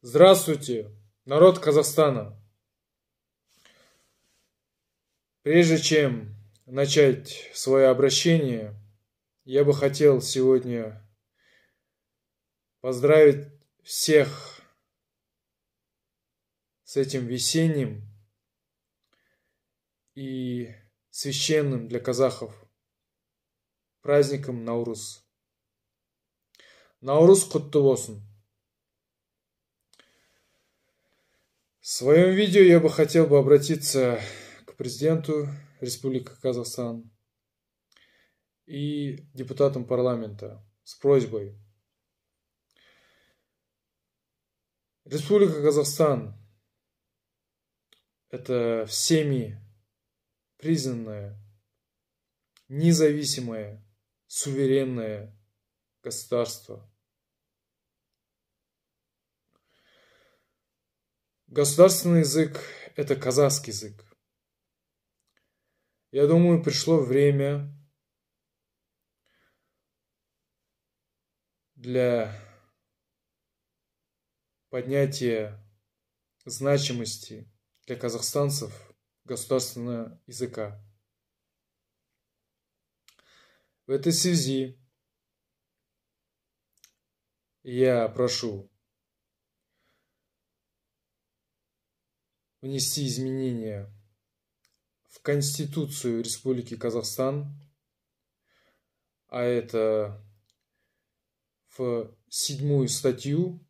Здравствуйте, народ Казахстана! Прежде чем начать свое обращение, я бы хотел сегодня поздравить всех с этим весенним и священным для казахов праздником Наурус. Наурус құтты В своем видео я бы хотел бы обратиться к президенту Республики Казахстан и депутатам парламента с просьбой. Республика Казахстан – это всеми признанное независимое суверенное государство. Государственный язык – это казахский язык. Я думаю, пришло время для поднятия значимости для казахстанцев государственного языка. В этой связи я прошу внести изменения в Конституцию Республики Казахстан, а это в седьмую статью,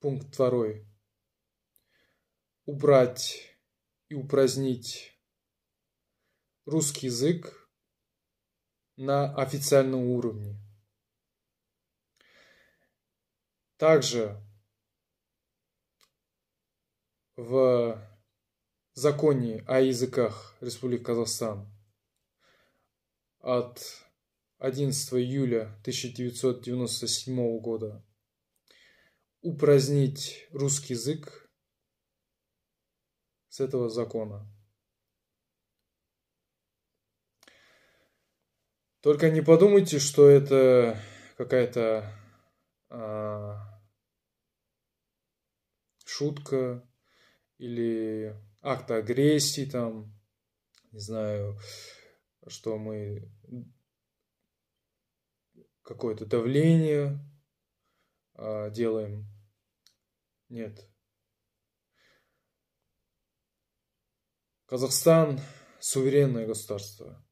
пункт второй, убрать и упразднить русский язык на официальном уровне. Также в законе о языках Республики Казахстан от 11 июля 1997 года упразднить русский язык с этого закона. Только не подумайте, что это какая-то а, шутка или акта агрессии, там, не знаю, что мы какое-то давление э, делаем. Нет. Казахстан суверенное государство.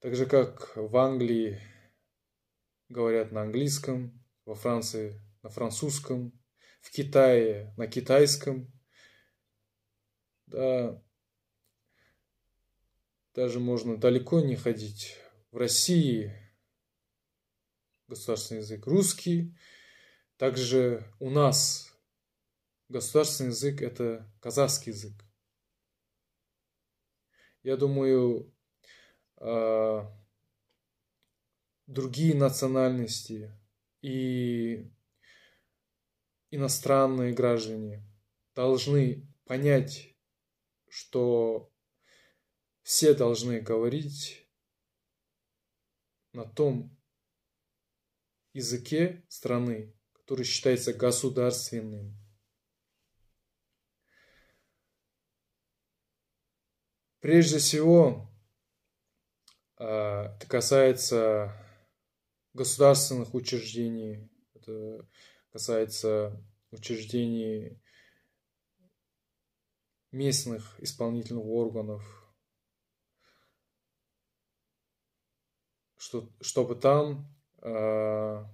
Так же как в Англии говорят на английском, во Франции на французском, в Китае на китайском. Да. Даже можно далеко не ходить. В России государственный язык русский. Также у нас государственный язык – это казахский язык. Я думаю, а, другие национальности и иностранные граждане должны понять, что все должны говорить на том языке страны, который считается государственным. Прежде всего, а, это касается государственных учреждений, это касается учреждений местных исполнительных органов, что, чтобы там э, а,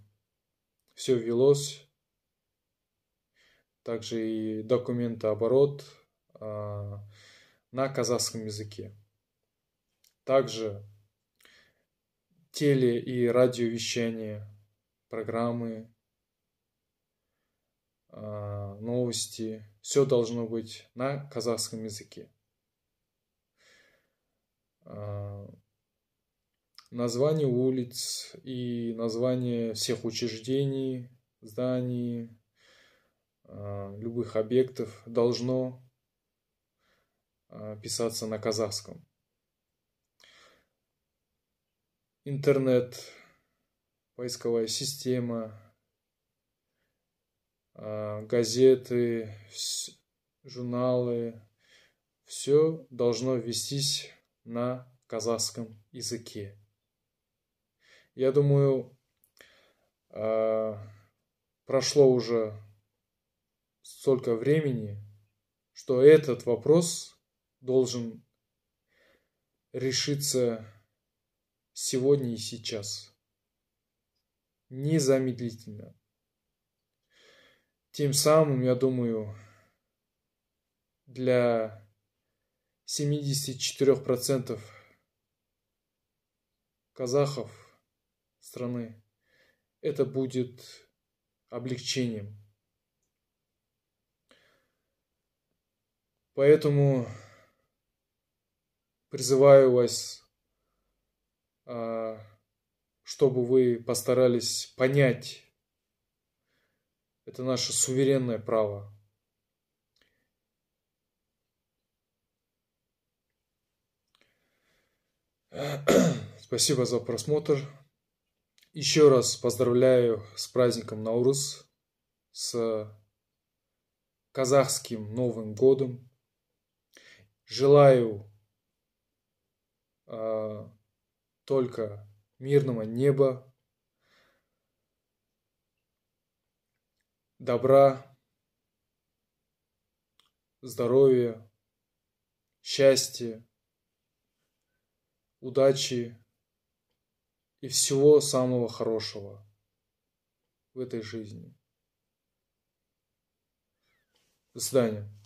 все велось, также и документооборот э, а, на казахском языке. Также теле- и радиовещание, программы, а, новости, все должно быть на казахском языке. А, название улиц и название всех учреждений, зданий, а, любых объектов должно писаться на казахском. Интернет, поисковая система, а, газеты, журналы, все должно вестись на казахском языке. Я думаю, а, прошло уже столько времени, что этот вопрос должен решиться сегодня и сейчас. Незамедлительно. Тем самым, я думаю, для 74% казахов страны это будет облегчением. Поэтому призываю вас, а, чтобы вы постарались понять это наше суверенное право. Спасибо за просмотр. Еще раз поздравляю с праздником Наурус, с казахским Новым Годом. Желаю э, только мирного неба добра, здоровья, счастья, удачи и всего самого хорошего в этой жизни. До свидания.